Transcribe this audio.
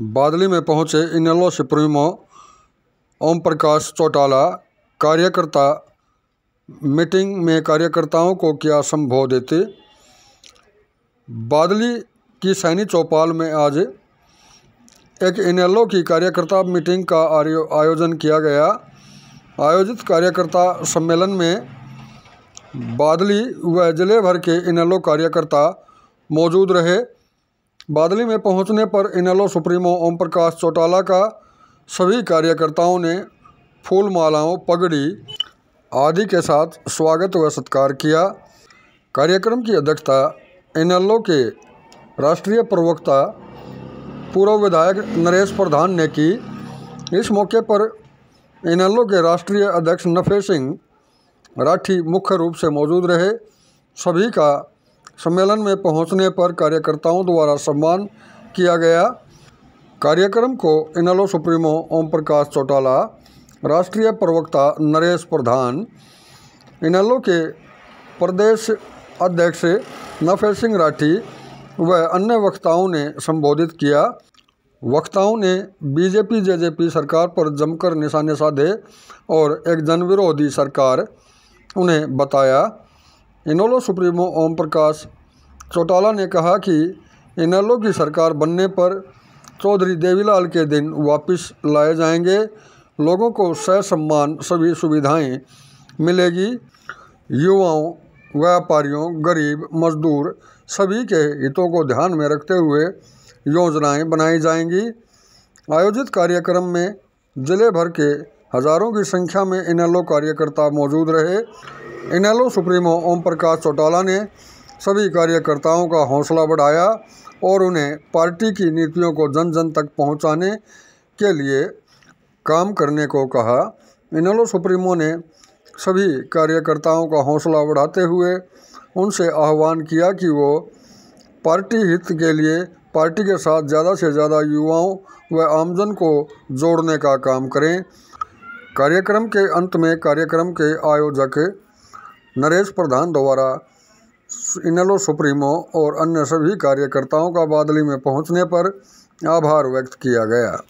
बादली में पहुंचे इनेलो सुप्रीमो ओम प्रकाश चौटाला कार्यकर्ता मीटिंग में कार्यकर्ताओं को किया संबोधित बादली की सैनी चौपाल में आज एक इनेलो की कार्यकर्ता मीटिंग का आयोजन किया गया आयोजित कार्यकर्ता सम्मेलन में बादली व जिले भर के इनेलो कार्यकर्ता मौजूद रहे बादली में पहुंचने पर इनेलो सुप्रीमो ओम प्रकाश चौटाला का सभी कार्यकर्ताओं ने फूल मालाओं पगड़ी आदि के साथ स्वागत व सत्कार किया कार्यक्रम की अध्यक्षता इनेलो के राष्ट्रीय प्रवक्ता पूर्व विधायक नरेश प्रधान ने की इस मौके पर इनेलो के राष्ट्रीय अध्यक्ष नफे सिंह राठी मुख्य रूप से मौजूद रहे सभी का सम्मेलन में पहुंचने पर कार्यकर्ताओं द्वारा सम्मान किया गया कार्यक्रम को इनलो सुप्रीमो ओम प्रकाश चौटाला राष्ट्रीय प्रवक्ता नरेश प्रधान इनलो के प्रदेश अध्यक्ष नफे सिंह राठी व अन्य वक्ताओं ने संबोधित किया वक्ताओं ने बीजेपी जेजेपी सरकार पर जमकर निशाने साधे और एक जनविरोधी सरकार उन्हें बताया इनोलो सुप्रीमो ओम प्रकाश चौटाला ने कहा कि इनोलो की सरकार बनने पर चौधरी देवीलाल के दिन वापस लाए जाएंगे लोगों को सह सम्मान सभी सुविधाएं मिलेगी युवाओं व्यापारियों गरीब मजदूर सभी के हितों को ध्यान में रखते हुए योजनाएं बनाई जाएंगी आयोजित कार्यक्रम में ज़िले भर के हज़ारों की संख्या में इनलो कार्यकर्ता मौजूद रहे इनेलो सुप्रीमो ओम प्रकाश चौटाला ने सभी कार्यकर्ताओं का हौसला बढ़ाया और उन्हें पार्टी की नीतियों को जन जन तक पहुंचाने के लिए काम करने को कहा इनेलो सुप्रीमो ने सभी कार्यकर्ताओं का हौसला बढ़ाते हुए उनसे आह्वान किया कि वो पार्टी हित के लिए पार्टी के साथ ज़्यादा से ज़्यादा युवाओं व आमजन को जोड़ने का काम करें कार्यक्रम के अंत में कार्यक्रम के आयोजक नरेश प्रधान द्वारा इनलो सुप्रीमो और अन्य सभी कार्यकर्ताओं का बादली में पहुंचने पर आभार व्यक्त किया गया